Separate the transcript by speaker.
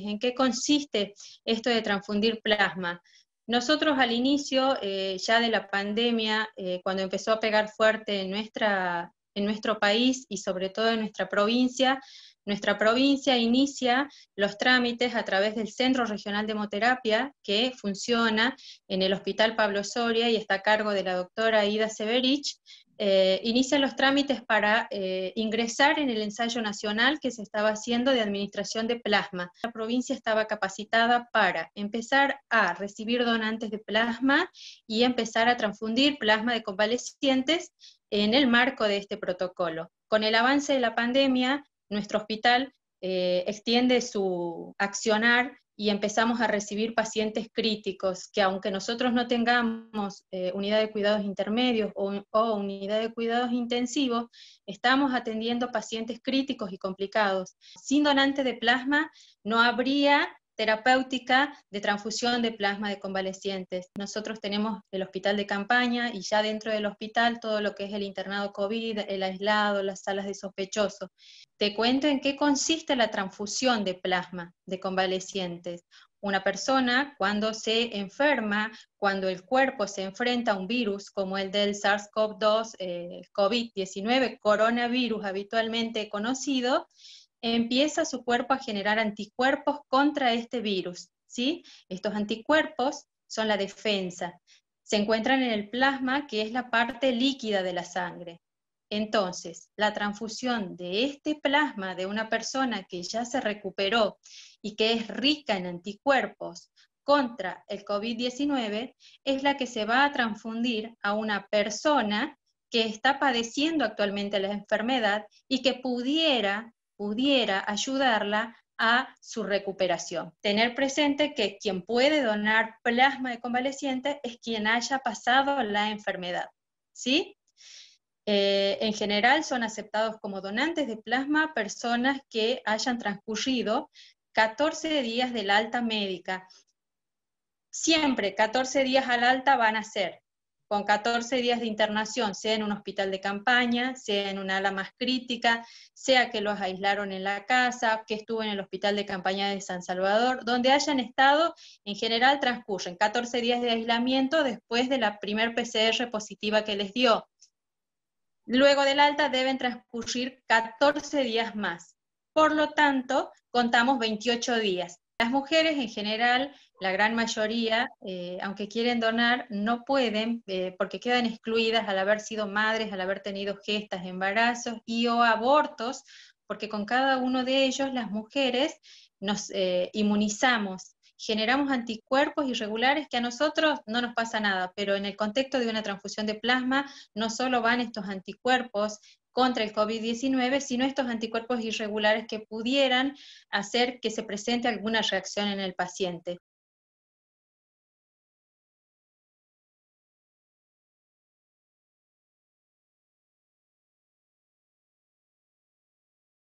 Speaker 1: ¿En qué consiste esto de transfundir plasma? Nosotros al inicio eh, ya de la pandemia, eh, cuando empezó a pegar fuerte en, en nuestro país y sobre todo en nuestra provincia, nuestra provincia inicia los trámites a través del Centro Regional de Hemoterapia, que funciona en el Hospital Pablo Soria y está a cargo de la doctora Ida Severich, eh, inician los trámites para eh, ingresar en el ensayo nacional que se estaba haciendo de administración de plasma. La provincia estaba capacitada para empezar a recibir donantes de plasma y empezar a transfundir plasma de convalecientes en el marco de este protocolo. Con el avance de la pandemia, nuestro hospital eh, extiende su accionar y empezamos a recibir pacientes críticos que aunque nosotros no tengamos eh, unidad de cuidados intermedios o, o, unidad de cuidados intensivos, estamos atendiendo pacientes críticos y complicados. Sin donante de plasma no habría terapéutica de transfusión de plasma de convalecientes. Nosotros tenemos el hospital de campaña y ya dentro del hospital todo lo que es el internado COVID, el aislado, las salas de sospechosos. Te cuento en qué consiste la transfusión de plasma de convalecientes. Una persona cuando se enferma, cuando el cuerpo se enfrenta a un virus como el del SARS-CoV-2, eh, COVID-19, coronavirus habitualmente conocido, empieza su cuerpo a generar anticuerpos contra este virus, ¿sí? Estos anticuerpos son la defensa. Se encuentran en el plasma, que es la parte líquida de la sangre. Entonces, la transfusión de este plasma de una persona que ya se recuperó y que es rica en anticuerpos contra el COVID-19 es la que se va a transfundir a una persona que está padeciendo actualmente la enfermedad y que pudiera pudiera ayudarla a su recuperación. Tener presente que quien puede donar plasma de convaleciente es quien haya pasado la enfermedad, ¿sí? Eh, en general son aceptados como donantes de plasma personas que hayan transcurrido 14 días del alta médica. Siempre 14 días al alta van a ser con 14 días de internación, sea en un hospital de campaña, sea en una ala más crítica, sea que los aislaron en la casa, que estuvo en el hospital de campaña de San Salvador, donde hayan estado, en general transcurren 14 días de aislamiento después de la primer PCR positiva que les dio. Luego del alta deben transcurrir 14 días más. Por lo tanto, contamos 28 días. Las mujeres en general la gran mayoría, eh, aunque quieren donar, no pueden eh, porque quedan excluidas al haber sido madres, al haber tenido gestas, embarazos y o abortos, porque con cada uno de ellos las mujeres nos eh, inmunizamos, generamos anticuerpos irregulares que a nosotros no nos pasa nada, pero en el contexto de una transfusión de plasma no solo van estos anticuerpos contra el COVID-19, sino estos anticuerpos irregulares que pudieran hacer que se presente alguna reacción en el paciente.